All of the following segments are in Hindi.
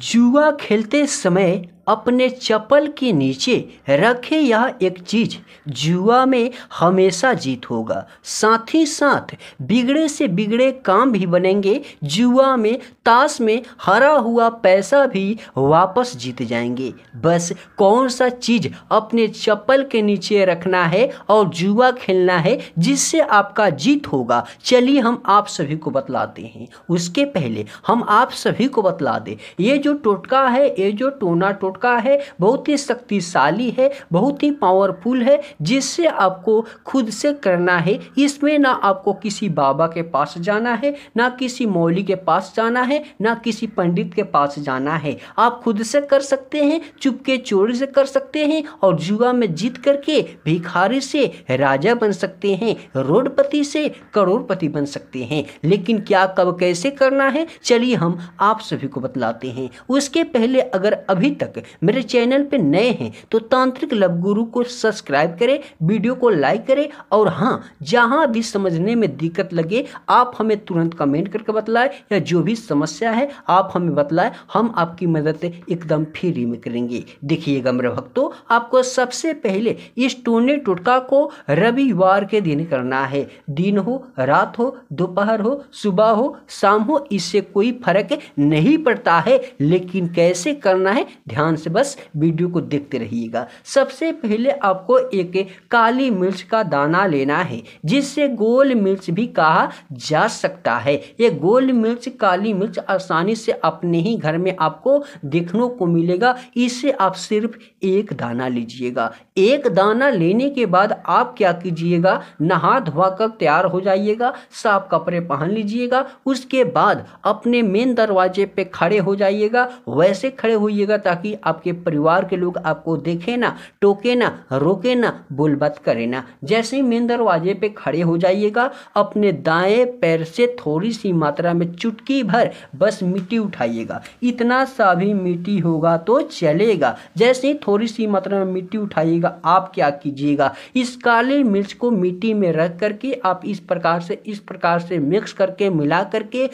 जुआ खेलते समय अपने चप्पल के नीचे रखे यह एक चीज जुआ में हमेशा जीत होगा साथ ही साथ बिगड़े से बिगड़े काम भी बनेंगे जुआ में ताश में हरा हुआ पैसा भी वापस जीत जाएंगे बस कौन सा चीज अपने चप्पल के नीचे रखना है और जुआ खेलना है जिससे आपका जीत होगा चलिए हम आप सभी को बतलाते हैं उसके पहले हम आप सभी को बतला दें ये जो टोटका है ये जो टोना टोटका पक्का है बहुत ही शक्तिशाली है बहुत ही पावरफुल है जिससे आपको खुद से करना है इसमें ना आपको किसी बाबा के पास जाना है ना किसी मौली के पास जाना है ना किसी पंडित के पास जाना है आप खुद से कर सकते हैं चुपके चोरी से कर सकते हैं और जुआ में जीत करके भिखारी से राजा बन सकते हैं रोडपति से करोड़पति बन सकते हैं लेकिन क्या कब कैसे करना है चलिए हम आप सभी को बतलाते हैं उसके पहले अगर अभी तक मेरे चैनल पे नए हैं तो तांत्रिक लव गुरु को सब्सक्राइब करें वीडियो को लाइक करें और हाँ जहाँ भी समझने में दिक्कत लगे आप हमें तुरंत कमेंट करके बतलाएं या जो भी समस्या है आप हमें बतलाएं हम आपकी मदद एकदम फ्री में करेंगे देखिएगा मेरे भक्तों आपको सबसे पहले इस टोने टोटका को रविवार के दिन करना है दिन हो रात हो दोपहर हो सुबह हो शाम हो इससे कोई फर्क नहीं पड़ता है लेकिन कैसे करना है ध्यान ध्यान से बस वीडियो को देखते रहिएगा सबसे पहले आपको एक काली मिर्च का दाना लेना है जिससे गोल मिर्च भी कहा जा सकता है ये गोल मिर्च काली मिर्च आसानी से अपने ही घर में आपको देखने को मिलेगा इसे आप सिर्फ एक दाना लीजिएगा एक दाना लेने के बाद आप क्या कीजिएगा नहा धोवा कर तैयार हो जाइएगा साफ कपड़े पहन लीजिएगा उसके बाद अपने मेन दरवाजे पे खड़े हो जाइएगा वैसे खड़े होइएगा ताकि आपके परिवार के लोग आपको देखे ना टोके ना रोके ना बुलबत करे ना जैसे ही मेन दरवाजे पे खड़े हो जाइएगा अपने दाएं पैर से थोड़ी सी मात्रा में चुटकी भर बस मिट्टी उठाइएगा इतना सा भी मिट्टी होगा तो चलेगा जैसे ही थोड़ी सी मात्रा में मिट्टी उठाइएगा आप क्या कीजिएगा इस काले मिर्च को मिट्टी में रख करके आप इस प्रकार से इस प्रकार से मिक्स करके मिला करके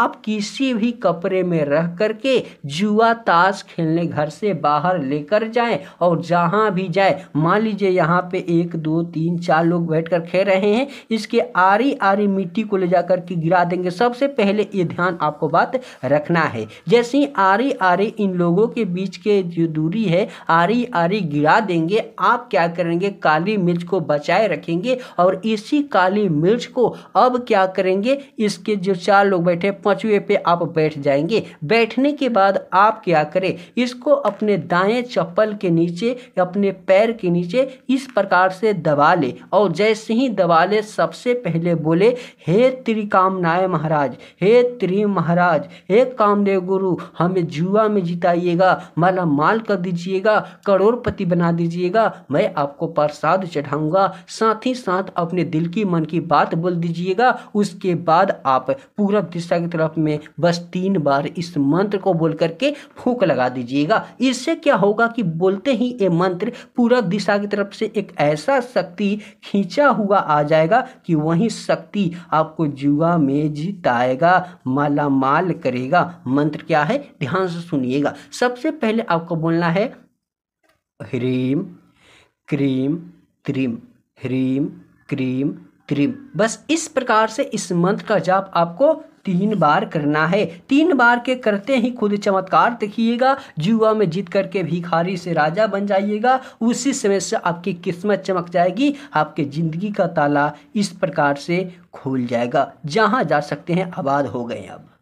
आप किसी भी कपड़े में रख करके जुआ ताश खेलने घर से बाहर लेकर जाएं और जहां भी जाए मान लीजिए यहाँ पे एक दो तीन चार लोग बैठकर खेल रहे हैं इसके आरी आरी मिट्टी को ले जाकर के गिरा देंगे सबसे पहले ये ध्यान आपको बात रखना है जैसे ही आरी आरी इन लोगों के बीच के जो दूरी है आरी आरी गिरा देंगे आप क्या करेंगे काली मिर्च को बचाए रखेंगे और इसी काली मिर्च को अब क्या करेंगे इसके जो चार लोग बैठे पंचवे पे आप बैठ जाएंगे बैठने के बाद आप क्या करें इसको अपने दाएं चप्पल के नीचे अपने पैर के नीचे इस प्रकार से दबा ले और जैसे ही दबा ले सबसे पहले बोले हे त्रिकामनाय महाराज हे त्रि महाराज हे कामदेव गुरु हमें जुआ में जिताइएगा माला माल कर दीजिएगा करोड़पति बना दीजिएगा मैं आपको प्रसाद चढ़ाऊंगा साथ ही साथ अपने दिल की मन की बात बोल दीजिएगा उसके बाद आप पूरब दिशा की तरफ में बस तीन बार इस मंत्र को बोल करके फूक लगा दीजिएगा इससे क्या होगा कि बोलते ही ये मंत्र पूरा दिशा की तरफ से एक ऐसा शक्ति खींचा हुआ आ जाएगा कि वही शक्ति आपको जुआ में जिताएगा माला माल करेगा मंत्र क्या है ध्यान से सुनिएगा सबसे पहले आपको बोलना है ह्रीम क्रीम त्रिम ह्रीम क्रीम क्रीम बस इस प्रकार से इस मंत्र का जाप आपको तीन बार करना है तीन बार के करते ही खुद चमत्कार देखिएगा जुआ में जीत करके भिखारी से राजा बन जाइएगा उसी समय से आपकी किस्मत चमक जाएगी आपके ज़िंदगी का ताला इस प्रकार से खोल जाएगा जहाँ जा सकते हैं आबाद हो गए अब